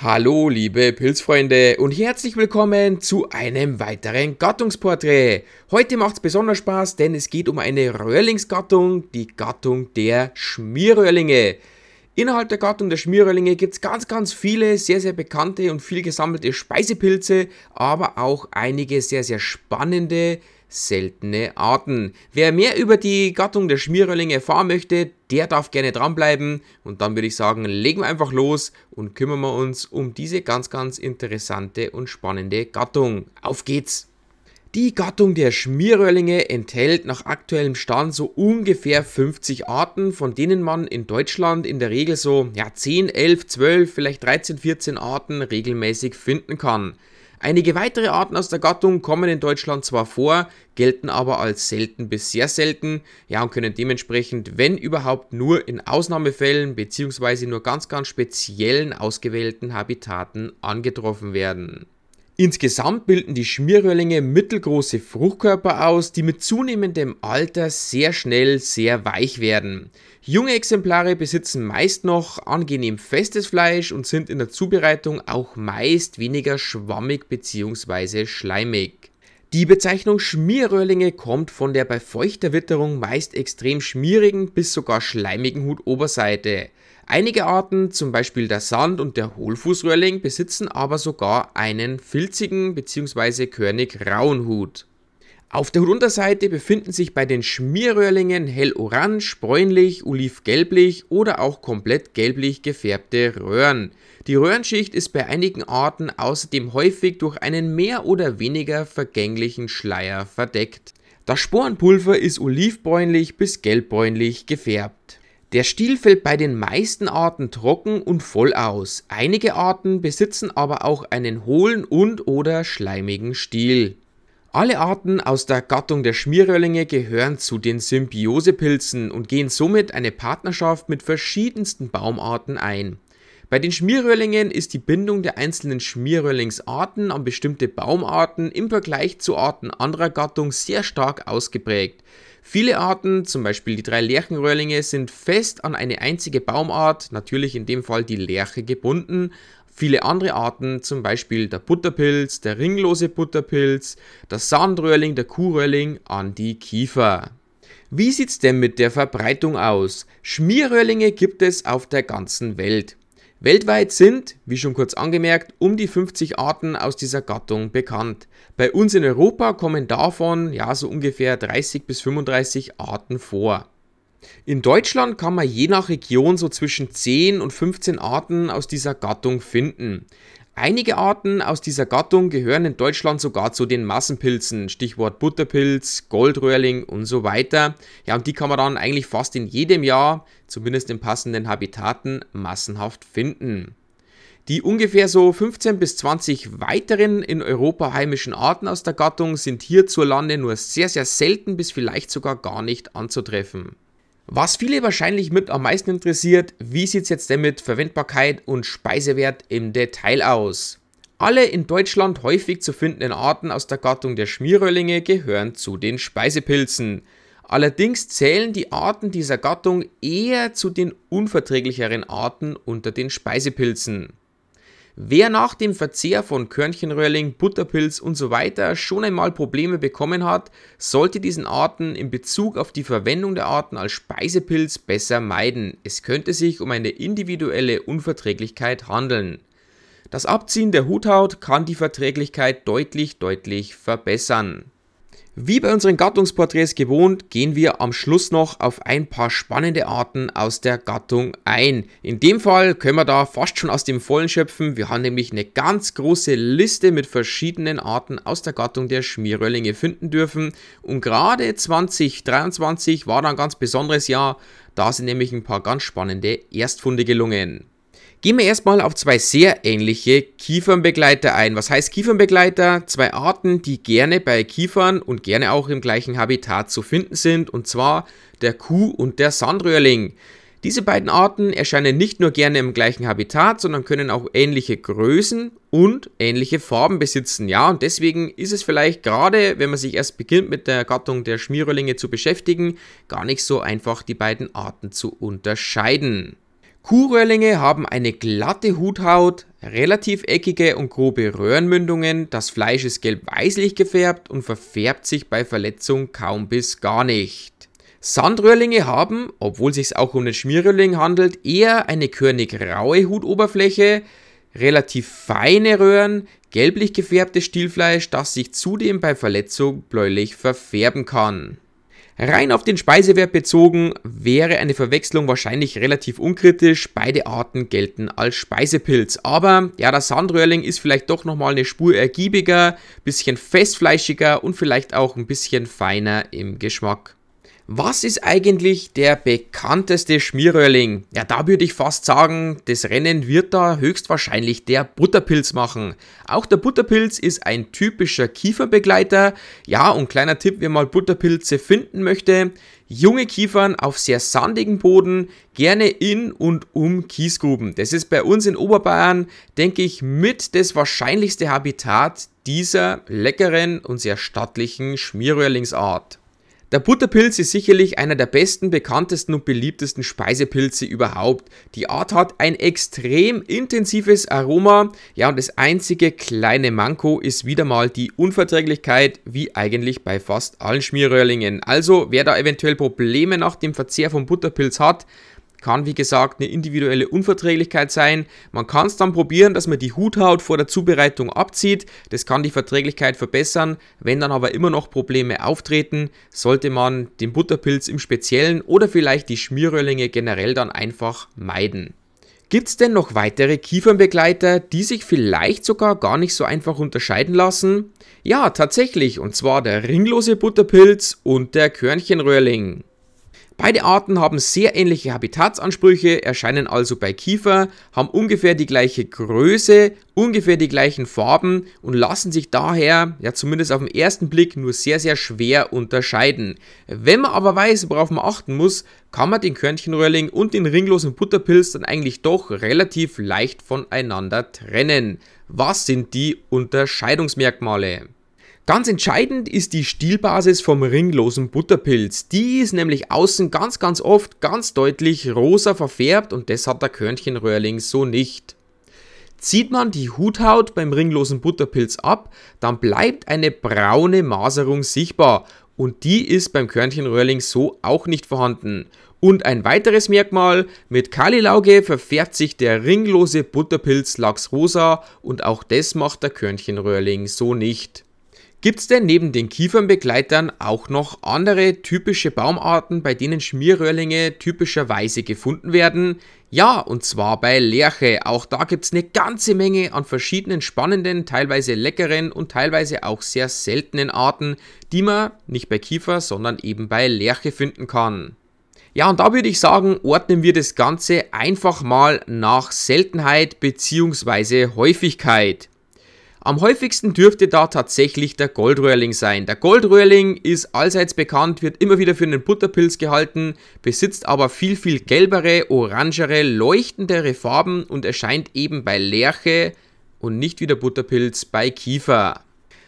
Hallo liebe Pilzfreunde und herzlich willkommen zu einem weiteren Gattungsporträt. Heute macht es besonders Spaß, denn es geht um eine Röhrlingsgattung, die Gattung der Schmierröhrlinge. Innerhalb der Gattung der Schmierröhrlinge gibt es ganz, ganz viele sehr, sehr bekannte und viel gesammelte Speisepilze, aber auch einige sehr, sehr spannende seltene Arten. Wer mehr über die Gattung der Schmierröhrlinge erfahren möchte, der darf gerne dranbleiben. Und dann würde ich sagen, legen wir einfach los und kümmern wir uns um diese ganz, ganz interessante und spannende Gattung. Auf geht's! Die Gattung der Schmierröhrlinge enthält nach aktuellem Stand so ungefähr 50 Arten, von denen man in Deutschland in der Regel so ja, 10, 11, 12, vielleicht 13, 14 Arten regelmäßig finden kann. Einige weitere Arten aus der Gattung kommen in Deutschland zwar vor, gelten aber als selten bis sehr selten, ja und können dementsprechend, wenn überhaupt, nur in Ausnahmefällen bzw. nur ganz ganz speziellen ausgewählten Habitaten angetroffen werden. Insgesamt bilden die Schmierröhrlinge mittelgroße Fruchtkörper aus, die mit zunehmendem Alter sehr schnell sehr weich werden. Junge Exemplare besitzen meist noch angenehm festes Fleisch und sind in der Zubereitung auch meist weniger schwammig bzw. schleimig. Die Bezeichnung Schmierröhrlinge kommt von der bei feuchter Witterung meist extrem schmierigen bis sogar schleimigen Hutoberseite. Einige Arten, zum Beispiel der Sand- und der Hohlfußröhrling, besitzen aber sogar einen filzigen bzw. körnig-rauen Hut. Auf der Hutunterseite befinden sich bei den Schmierröhrlingen hellorange, bräunlich, olivgelblich oder auch komplett gelblich gefärbte Röhren. Die Röhrenschicht ist bei einigen Arten außerdem häufig durch einen mehr oder weniger vergänglichen Schleier verdeckt. Das Sporenpulver ist olivbräunlich bis gelbbräunlich gefärbt. Der Stiel fällt bei den meisten Arten trocken und voll aus. Einige Arten besitzen aber auch einen hohlen und/oder schleimigen Stiel. Alle Arten aus der Gattung der Schmierröllinge gehören zu den Symbiosepilzen und gehen somit eine Partnerschaft mit verschiedensten Baumarten ein. Bei den Schmierröllingen ist die Bindung der einzelnen Schmierröllingsarten an bestimmte Baumarten im Vergleich zu Arten anderer Gattung sehr stark ausgeprägt. Viele Arten, zum Beispiel die drei Lerchenröhrlinge, sind fest an eine einzige Baumart, natürlich in dem Fall die Lerche, gebunden. Viele andere Arten, zum Beispiel der Butterpilz, der ringlose Butterpilz, der Sandröhrling, der Kuhröhrling, an die Kiefer. Wie sieht's denn mit der Verbreitung aus? Schmierröhrlinge gibt es auf der ganzen Welt. Weltweit sind, wie schon kurz angemerkt, um die 50 Arten aus dieser Gattung bekannt. Bei uns in Europa kommen davon ja so ungefähr 30 bis 35 Arten vor. In Deutschland kann man je nach Region so zwischen 10 und 15 Arten aus dieser Gattung finden. Einige Arten aus dieser Gattung gehören in Deutschland sogar zu den Massenpilzen, Stichwort Butterpilz, Goldröhrling und so weiter. Ja, und die kann man dann eigentlich fast in jedem Jahr, zumindest in passenden Habitaten, massenhaft finden. Die ungefähr so 15 bis 20 weiteren in Europa heimischen Arten aus der Gattung sind hierzulande nur sehr, sehr selten bis vielleicht sogar gar nicht anzutreffen. Was viele wahrscheinlich mit am meisten interessiert, wie sieht es jetzt denn mit Verwendbarkeit und Speisewert im Detail aus? Alle in Deutschland häufig zu findenden Arten aus der Gattung der Schmierröhrlinge gehören zu den Speisepilzen. Allerdings zählen die Arten dieser Gattung eher zu den unverträglicheren Arten unter den Speisepilzen. Wer nach dem Verzehr von Körnchenröhrling, Butterpilz und so weiter schon einmal Probleme bekommen hat, sollte diesen Arten in Bezug auf die Verwendung der Arten als Speisepilz besser meiden. Es könnte sich um eine individuelle Unverträglichkeit handeln. Das Abziehen der Huthaut kann die Verträglichkeit deutlich, deutlich verbessern. Wie bei unseren Gattungsporträts gewohnt, gehen wir am Schluss noch auf ein paar spannende Arten aus der Gattung ein. In dem Fall können wir da fast schon aus dem Vollen schöpfen. Wir haben nämlich eine ganz große Liste mit verschiedenen Arten aus der Gattung der Schmierröhrlinge finden dürfen. Und gerade 2023 war da ein ganz besonderes Jahr. Da sind nämlich ein paar ganz spannende Erstfunde gelungen. Gehen wir erstmal auf zwei sehr ähnliche Kiefernbegleiter ein. Was heißt Kiefernbegleiter? Zwei Arten, die gerne bei Kiefern und gerne auch im gleichen Habitat zu finden sind, und zwar der Kuh und der Sandröhrling. Diese beiden Arten erscheinen nicht nur gerne im gleichen Habitat, sondern können auch ähnliche Größen und ähnliche Farben besitzen. Ja, und deswegen ist es vielleicht gerade, wenn man sich erst beginnt mit der Gattung der Schmierröhrlinge zu beschäftigen, gar nicht so einfach, die beiden Arten zu unterscheiden. Kuhröhrlinge haben eine glatte Huthaut, relativ eckige und grobe Röhrenmündungen, das Fleisch ist gelb-weißlich gefärbt und verfärbt sich bei Verletzung kaum bis gar nicht. Sandröhrlinge haben, obwohl es sich auch um den Schmierröhrling handelt, eher eine körnig-raue Hutoberfläche, relativ feine Röhren, gelblich gefärbtes Stielfleisch, das sich zudem bei Verletzung bläulich verfärben kann. Rein auf den Speisewert bezogen wäre eine Verwechslung wahrscheinlich relativ unkritisch. Beide Arten gelten als Speisepilz. Aber ja, der Sandröhrling ist vielleicht doch nochmal eine Spur ergiebiger, bisschen festfleischiger und vielleicht auch ein bisschen feiner im Geschmack. Was ist eigentlich der bekannteste Schmierröhrling? Ja, da würde ich fast sagen, das Rennen wird da höchstwahrscheinlich der Butterpilz machen. Auch der Butterpilz ist ein typischer Kieferbegleiter. Ja, und kleiner Tipp, wer mal Butterpilze finden möchte. Junge Kiefern auf sehr sandigen Boden, gerne in und um Kiesgruben. Das ist bei uns in Oberbayern, denke ich, mit das wahrscheinlichste Habitat dieser leckeren und sehr stattlichen Schmierröhrlingsart. Der Butterpilz ist sicherlich einer der besten, bekanntesten und beliebtesten Speisepilze überhaupt. Die Art hat ein extrem intensives Aroma, ja und das einzige kleine Manko ist wieder mal die Unverträglichkeit, wie eigentlich bei fast allen Schmierröhrlingen. Also wer da eventuell Probleme nach dem Verzehr von Butterpilz hat, kann wie gesagt eine individuelle Unverträglichkeit sein. Man kann es dann probieren, dass man die Huthaut vor der Zubereitung abzieht. Das kann die Verträglichkeit verbessern. Wenn dann aber immer noch Probleme auftreten, sollte man den Butterpilz im Speziellen oder vielleicht die Schmierröhrlinge generell dann einfach meiden. Gibt es denn noch weitere Kiefernbegleiter, die sich vielleicht sogar gar nicht so einfach unterscheiden lassen? Ja, tatsächlich, und zwar der ringlose Butterpilz und der Körnchenröhrling. Beide Arten haben sehr ähnliche Habitatsansprüche, erscheinen also bei Kiefer, haben ungefähr die gleiche Größe, ungefähr die gleichen Farben und lassen sich daher, ja zumindest auf den ersten Blick, nur sehr, sehr schwer unterscheiden. Wenn man aber weiß, worauf man achten muss, kann man den Körnchenröhrling und den ringlosen Butterpilz dann eigentlich doch relativ leicht voneinander trennen. Was sind die Unterscheidungsmerkmale? Ganz entscheidend ist die Stielbasis vom ringlosen Butterpilz. Die ist nämlich außen ganz ganz oft ganz deutlich rosa verfärbt und das hat der Körnchenröhrling so nicht. Zieht man die Huthaut beim ringlosen Butterpilz ab, dann bleibt eine braune Maserung sichtbar und die ist beim Körnchenröhrling so auch nicht vorhanden. Und ein weiteres Merkmal, mit Kalilauge verfärbt sich der ringlose Butterpilz lachsrosa und auch das macht der Körnchenröhrling so nicht. Gibt es denn neben den Kiefernbegleitern auch noch andere typische Baumarten, bei denen Schmierröhrlinge typischerweise gefunden werden? Ja, und zwar bei Lerche. Auch da gibt es eine ganze Menge an verschiedenen spannenden, teilweise leckeren und teilweise auch sehr seltenen Arten, die man nicht bei Kiefer, sondern eben bei Lerche finden kann. Ja, und da würde ich sagen, ordnen wir das Ganze einfach mal nach Seltenheit bzw. Häufigkeit. Am häufigsten dürfte da tatsächlich der Goldröhrling sein. Der Goldröhrling ist allseits bekannt, wird immer wieder für einen Butterpilz gehalten, besitzt aber viel, viel gelbere, orangere, leuchtendere Farben und erscheint eben bei Lerche und nicht wie der Butterpilz bei Kiefer.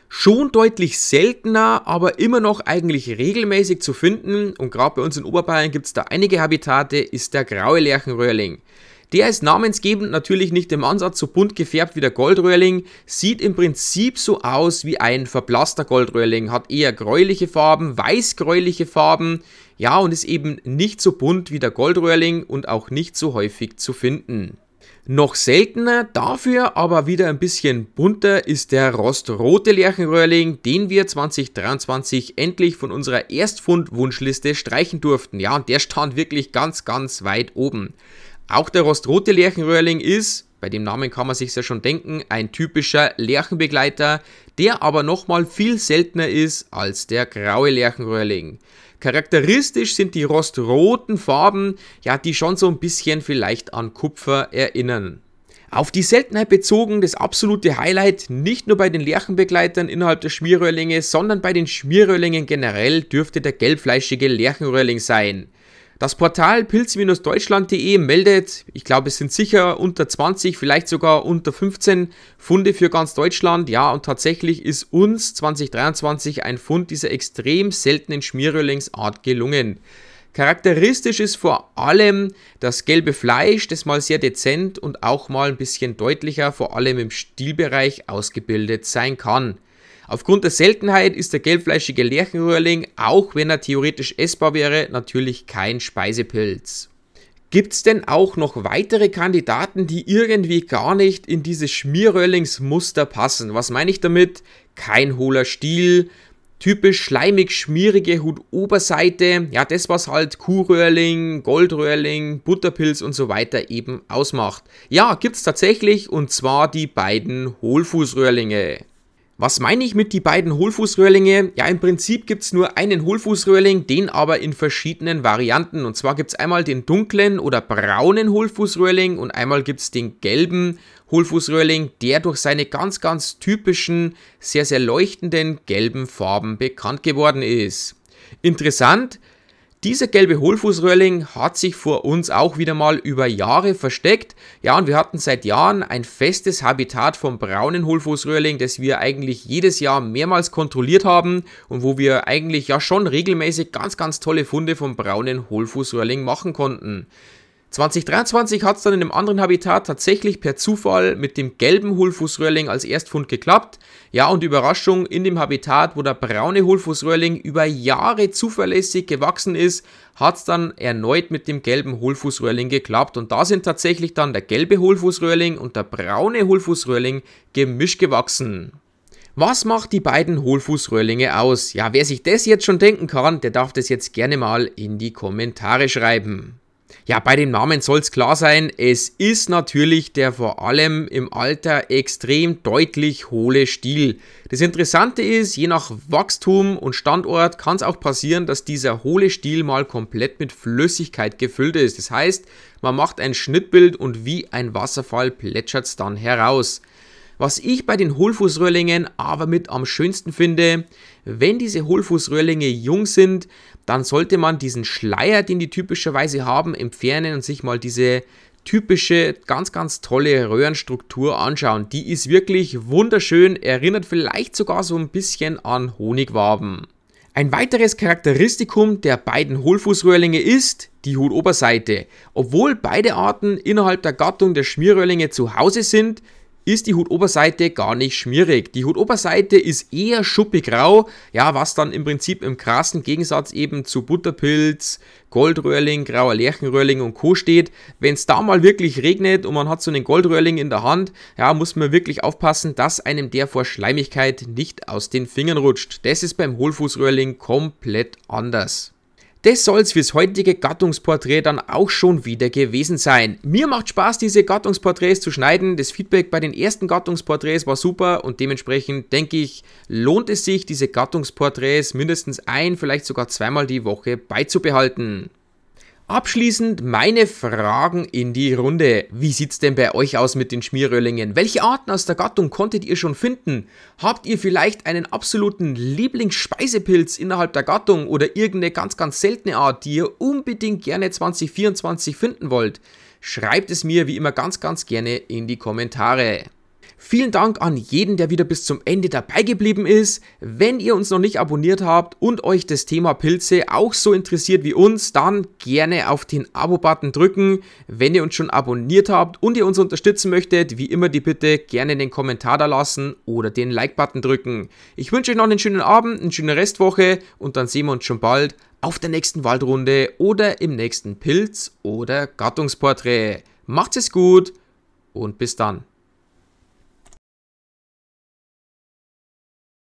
Schon deutlich seltener, aber immer noch eigentlich regelmäßig zu finden und gerade bei uns in Oberbayern gibt es da einige Habitate, ist der graue Lerchenröhrling. Der ist namensgebend natürlich nicht im Ansatz so bunt gefärbt wie der Goldröhrling, sieht im Prinzip so aus wie ein verblasster Goldröhrling, hat eher gräuliche Farben, weiß-gräuliche Farben, ja und ist eben nicht so bunt wie der Goldröhrling und auch nicht so häufig zu finden. Noch seltener, dafür aber wieder ein bisschen bunter ist der rostrote Lerchenröhrling, den wir 2023 endlich von unserer Erstfund-Wunschliste streichen durften. Ja, und der stand wirklich ganz, ganz weit oben. Auch der rostrote Lerchenröhrling ist, bei dem Namen kann man sich ja schon denken, ein typischer Lerchenbegleiter, der aber nochmal viel seltener ist als der graue Lerchenröhrling. Charakteristisch sind die rostroten Farben, ja, die schon so ein bisschen vielleicht an Kupfer erinnern. Auf die Seltenheit bezogen das absolute Highlight nicht nur bei den Lerchenbegleitern innerhalb der Schmierröhrlinge, sondern bei den Schmierröhrlingen generell dürfte der gelbfleischige Lerchenröhrling sein. Das Portal pilz-deutschland.de meldet, ich glaube, es sind sicher unter 20, vielleicht sogar unter 15 Funde für ganz Deutschland. Ja, und tatsächlich ist uns 2023 ein Fund dieser extrem seltenen Schmierröhlingsart gelungen. Charakteristisch ist vor allem das gelbe Fleisch, das mal sehr dezent und auch mal ein bisschen deutlicher, vor allem im Stilbereich, ausgebildet sein kann. Aufgrund der Seltenheit ist der gelbfleischige Lerchenröhrling, auch wenn er theoretisch essbar wäre, natürlich kein Speisepilz. Gibt es denn auch noch weitere Kandidaten, die irgendwie gar nicht in dieses Schmierröhrlingsmuster passen? Was meine ich damit? Kein hohler Stiel, typisch schleimig schmierige Hutoberseite, ja das was halt Kuhröhrling, Goldröhrling, Butterpilz und so weiter eben ausmacht. Ja, gibt's tatsächlich und zwar die beiden Hohlfußröhrlinge. Was meine ich mit die beiden Hohlfußröhrlinge? Ja, im Prinzip gibt es nur einen Hohlfußröhrling, den aber in verschiedenen Varianten. Und zwar gibt es einmal den dunklen oder braunen Hohlfußröhrling und einmal gibt es den gelben Hohlfußröhrling, der durch seine ganz, ganz typischen, sehr, sehr leuchtenden gelben Farben bekannt geworden ist. Interessant, dieser gelbe Hohlfußröhrling hat sich vor uns auch wieder mal über Jahre versteckt. Ja, und wir hatten seit Jahren ein festes Habitat vom braunen Hohlfußröhrling, das wir eigentlich jedes Jahr mehrmals kontrolliert haben und wo wir eigentlich ja schon regelmäßig ganz, ganz tolle Funde vom braunen Hohlfußröhrling machen konnten. 2023 hat es dann in einem anderen Habitat tatsächlich per Zufall mit dem gelben Hohlfußröhrling als Erstfund geklappt. Ja, und Überraschung, in dem Habitat, wo der braune Hohlfußröhrling über Jahre zuverlässig gewachsen ist, hat es dann erneut mit dem gelben Hohlfußröhrling geklappt. Und da sind tatsächlich dann der gelbe Hohlfußröhrling und der braune Hohlfußröhrling gemischt gewachsen. Was macht die beiden Hohlfußröhrlinge aus? Ja, wer sich das jetzt schon denken kann, der darf das jetzt gerne mal in die Kommentare schreiben. Ja, bei dem Namen soll es klar sein, es ist natürlich der vor allem im Alter extrem deutlich hohle Stiel. Das Interessante ist, je nach Wachstum und Standort kann es auch passieren, dass dieser hohle Stiel mal komplett mit Flüssigkeit gefüllt ist. Das heißt, man macht ein Schnittbild und wie ein Wasserfall plätschert es dann heraus. Was ich bei den Hohlfußröhrlingen aber mit am schönsten finde, wenn diese Hohlfußröhrlinge jung sind, dann sollte man diesen Schleier, den die typischerweise haben, entfernen und sich mal diese typische, ganz, ganz tolle Röhrenstruktur anschauen. Die ist wirklich wunderschön, erinnert vielleicht sogar so ein bisschen an Honigwaben. Ein weiteres Charakteristikum der beiden Hohlfußröhrlinge ist die Hutoberseite. Obwohl beide Arten innerhalb der Gattung der Schmierröhrlinge zu Hause sind, ist die Hutoberseite gar nicht schmierig. Die Hutoberseite ist eher schuppig grau, ja, was dann im Prinzip im krassen Gegensatz eben zu Butterpilz, Goldröhrling, grauer Lerchenröhrling und Co. steht. Wenn es da mal wirklich regnet und man hat so einen Goldröhrling in der Hand, ja, muss man wirklich aufpassen, dass einem der vor Schleimigkeit nicht aus den Fingern rutscht. Das ist beim Hohlfußröhrling komplett anders. Das soll's fürs heutige Gattungsporträt dann auch schon wieder gewesen sein. Mir macht Spaß, diese Gattungsporträts zu schneiden. Das Feedback bei den ersten Gattungsporträts war super und dementsprechend denke ich, lohnt es sich, diese Gattungsporträts mindestens ein, vielleicht sogar zweimal die Woche beizubehalten. Abschließend meine Fragen in die Runde. Wie sieht's denn bei euch aus mit den Schmierröllingen? Welche Arten aus der Gattung konntet ihr schon finden? Habt ihr vielleicht einen absoluten Lieblingsspeisepilz innerhalb der Gattung oder irgendeine ganz, ganz seltene Art, die ihr unbedingt gerne 2024 finden wollt? Schreibt es mir wie immer ganz, ganz gerne in die Kommentare. Vielen Dank an jeden, der wieder bis zum Ende dabei geblieben ist. Wenn ihr uns noch nicht abonniert habt und euch das Thema Pilze auch so interessiert wie uns, dann gerne auf den Abo-Button drücken. Wenn ihr uns schon abonniert habt und ihr uns unterstützen möchtet, wie immer die Bitte gerne den Kommentar da lassen oder den Like-Button drücken. Ich wünsche euch noch einen schönen Abend, eine schöne Restwoche und dann sehen wir uns schon bald auf der nächsten Waldrunde oder im nächsten Pilz- oder Gattungsporträt. Macht es gut und bis dann.